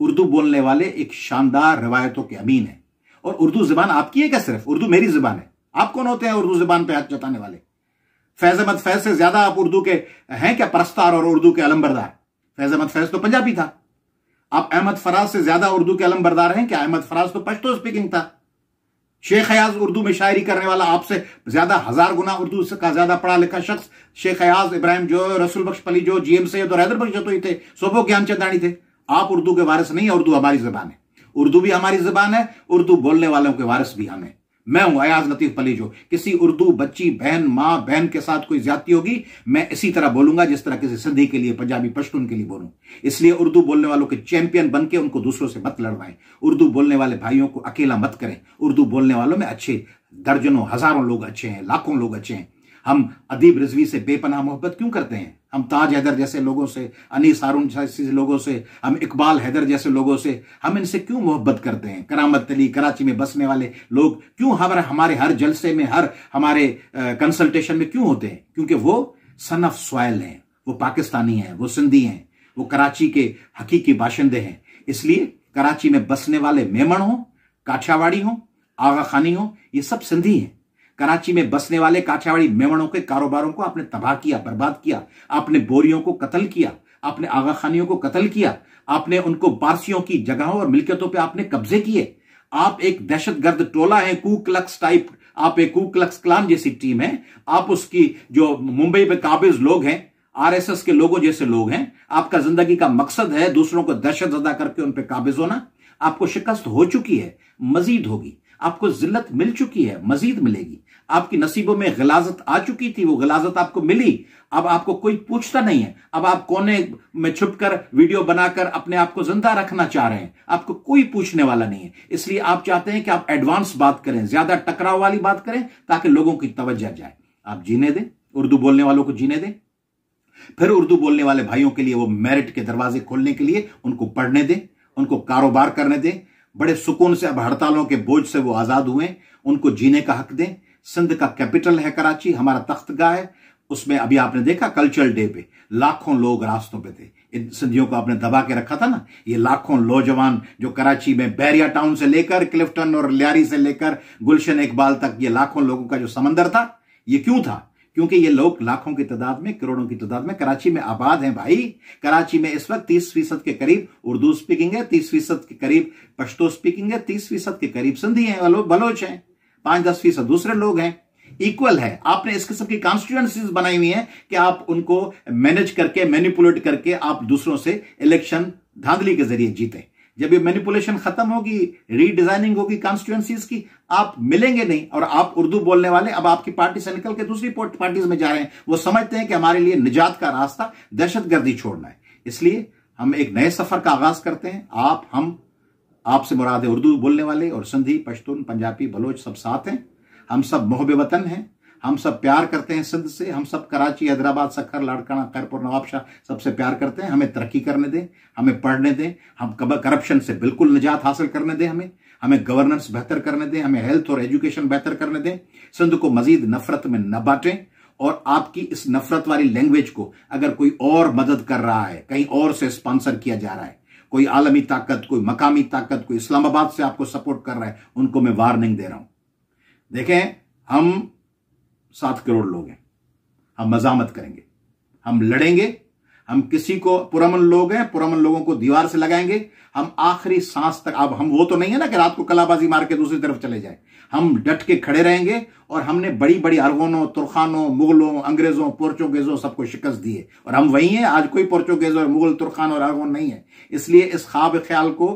उर्दू बोलने वाले एक शानदार रवायतों के अमीन है और उर्दू जबान आपकी है क्या सिर्फ उर्दू मेरी जबान है आप कौन होते हैं उर्दू जबान पे हाथ जताने वाले फैज अहमद फैज से ज्यादा आप उर्दू के हैं क्या परस्तार और उर्दू के अलमबरदार फैज अहमद फैज तो पंजाबी था आप अहमद फराज से ज्यादा उर्दू के अलमबरदार हैं क्या अहमद फराज तो पश्तो स्पीकिंग था शेख हयाज उर्दू में शायरी करने वाला आपसे ज्यादा हजार गुना उर्दू का ज्यादा पढ़ा लिखा शख्स शेख हयाज इब्राहिम जो रसूल बख्श पली जो जीएम सैद और हैदर बख्श जो तो ही थे सोबो चंदाणी थे आप उर्दू के वारिस नहीं है उर्दू हमारी जबान है उर्दू भी हमारी जबान है उर्दू बोलने वालों के वारिस भी हमें मैं हूं अयाज लतीफ पली जो किसी उर्दू बच्ची बहन माँ बहन के साथ कोई ज्यादा होगी मैं इसी तरह बोलूंगा जिस तरह किसी सिंधी के लिए पंजाबी पश्तून के लिए बोलूं इसलिए उर्दू बोलने वालों के चैंपियन बन के उनको दूसरों से मत लड़वाएं उर्दू बोलने वाले भाइयों को अकेला मत करें उर्दू बोलने वालों में अच्छे दर्जनों हजारों लोग अच्छे हैं लाखों लोग अच्छे हैं हम अदीब रिजवी से बेपनाह मोहब्बत क्यों करते हैं हम ताज हैदर जैसे लोगों से अनीस हारून जैसे लोगों से हम इकबाल हैदर जैसे लोगों से हम इनसे क्यों मोहब्बत करते हैं करामत अली कराची में बसने वाले लोग क्यों हमारे हमारे हर जलसे में हर हमारे कंसल्टेशन में क्यों होते हैं क्योंकि वो सन ऑफ सॉयल हैं वो पाकिस्तानी हैं वो सिंधी हैं वो कराची के हकीकी बाशिंदे हैं इसलिए कराची में बसने वाले मेमण हों काछावाड़ी हों आगा खानी हों ये सब सिंधी हैं कराची में बसने वाले काठियावाड़ी मेवड़ों के कारोबारों को आपने तबाह किया बर्बाद किया आपने बोरियों को कत्ल किया आपने आगा खानियों को कत्ल किया आपने उनको पारसियों की जगहों और मिल्कियतों पर आपने कब्जे किए आप एक दहशतगर्द टोला है कूक्लक्स टाइप आप एक कूक्लक्स क्लान जैसी टीम है आप उसकी जो मुंबई में काबिज लोग हैं आरएसएस के लोगों जैसे लोग हैं आपका जिंदगी का मकसद है दूसरों को दहशत अदा करके उन पर काबिज होना आपको शिकस्त हो चुकी है मजीद होगी आपको जिल्लत मिल चुकी है मजीद मिलेगी आपकी नसीबों में गलाजत आ चुकी थी वो गलाजत आपको मिली अब आपको कोई पूछता नहीं है अब आप कोने में छुपकर वीडियो बनाकर अपने आप को जिंदा रखना चाह रहे हैं आपको कोई पूछने वाला नहीं है इसलिए आप चाहते हैं कि आप एडवांस बात करें ज्यादा टकराव वाली बात करें ताकि लोगों की तवज्जा जाए आप जीने दें उर्दू बोलने वालों को जीने दें फिर उर्दू बोलने वाले भाइयों के लिए वो मेरिट के दरवाजे खोलने के लिए उनको पढ़ने दें उनको कारोबार करने दें बड़े सुकून से अब हड़तालों के बोझ से वो आजाद हुए उनको जीने का हक दें सिंध का कैपिटल है कराची हमारा तख्तगाह है उसमें अभी आपने देखा कल्चरल डे पे लाखों लोग रास्तों पे थे इन सिंधियों को आपने दबा के रखा था ना ये लाखों नौजवान जो कराची में बैरिया टाउन से लेकर क्लिफ्टन और लियारी से लेकर गुलशन इकबाल तक ये लाखों लोगों का जो समंदर था ये क्यों था क्योंकि ये लोग लाखों की तादाद में करोड़ों की तादाद में कराची में आबाद हैं भाई कराची में इस वक्त तीस फीसद के करीब उर्दू स्पीकिंग है तीस फीसद के करीब पश्तो स्पीकिंग है तीस फीसद के करीब सिंधी हैं बलोच हैं पांच दस फीसद दूसरे लोग हैं इक्वल है आपने इस किस्म की कॉन्स्टिट्यूएंसीज बनाई हुई है कि आप उनको मैनेज करके मैनिपुलेट करके आप दूसरों से इलेक्शन धांधली के जरिए जीते जब ये मैनिपुलेशन खत्म होगी रीडिजाइनिंग होगी कॉन्स्टिट्यूएंसीज की आप मिलेंगे नहीं और आप उर्दू बोलने वाले अब आपकी पार्टी से निकल के दूसरी पार्टीज में जा रहे हैं वो समझते हैं कि हमारे लिए निजात का रास्ता दहशतगर्दी छोड़ना है इसलिए हम एक नए सफर का आगाज करते हैं आप हम आपसे मुराद उर्दू बोलने वाले और सिंधी पश्तून पंजाबी बलोच सब साथ हैं हम सब मोहब्बे वतन हैं हम सब प्यार करते हैं सिंध से हम सब कराची हैदराबाद सखर लाड़काना खैरपुर नवाबशाह सबसे प्यार करते हैं हमें तरक्की करने दें हमें पढ़ने दें हम करप्शन से बिल्कुल निजात हासिल करने दें हमें हमें गवर्नेंस बेहतर करने दें हमें हेल्थ और एजुकेशन बेहतर करने दें सिंध को मजीद नफरत में न बांटें और आपकी इस नफरत वाली लैंग्वेज को अगर कोई और मदद कर रहा है कहीं और से स्पॉन्सर किया जा रहा है कोई आलमी ताकत कोई मकामी ताकत कोई इस्लामाबाद से आपको सपोर्ट कर रहा है उनको मैं वार्निंग दे रहा हूं देखें हम सात करोड़ लोग हैं हम मजामत करेंगे हम लड़ेंगे हम किसी को पुरमन लोग हैं पुरमन लोगों को दीवार से लगाएंगे हम आखिरी सांस तक अब हम वो तो नहीं है ना कि रात को कलाबाजी मार के दूसरी तरफ चले जाए हम डट के खड़े रहेंगे और हमने बड़ी बड़ी अरगोनों तुरखानों मुगलों अंग्रेजों पोर्चुगेजों सबको शिकस्त दिए और हम वही हैं आज कोई पोर्चुगेज और मुगल तुरखान और अरगोन नहीं है इसलिए इस खाब ख्याल को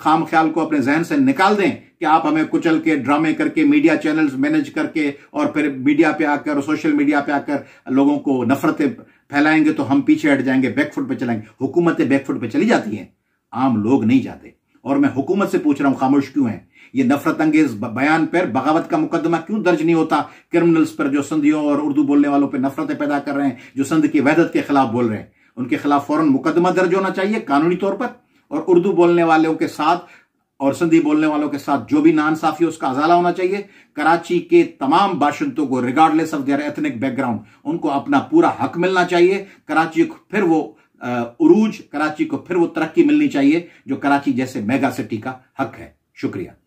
खाम ख्याल को अपने जहन से निकाल दें कि आप हमें कुचल के ड्रामे करके मीडिया चैनल्स मैनेज करके और फिर मीडिया पे आकर सोशल मीडिया पे आकर लोगों को नफरतें फैलाएंगे तो हम पीछे हट जाएंगे बैकफुट पर चलाएंगे हुकूमतें बैकफुट पर चली जाती हैं आम लोग नहीं जाते और मैं हुकूमत से पूछ रहा हूं खामोश क्यों है ये नफरत अंगेज बयान पर बगावत का मुकदमा क्यों दर्ज नहीं होता क्रिमिनल्स पर जो संधियों और उर्दू बोलने वालों पर नफरतें पैदा कर रहे हैं जो संध की वहदत के खिलाफ बोल रहे हैं उनके खिलाफ फौरन मुकदमा दर्ज होना चाहिए कानूनी तौर पर और उर्दू बोलने वालों के साथ और सिंधी बोलने वालों के साथ जो भी नान साफी उसका अजाला होना चाहिए कराची के तमाम बाशिंदों को regardless of their ethnic background उनको अपना पूरा हक मिलना चाहिए कराची को फिर वो उरूज कराची को फिर वो तरक्की मिलनी चाहिए जो कराची जैसे मेगा सिटी का हक है शुक्रिया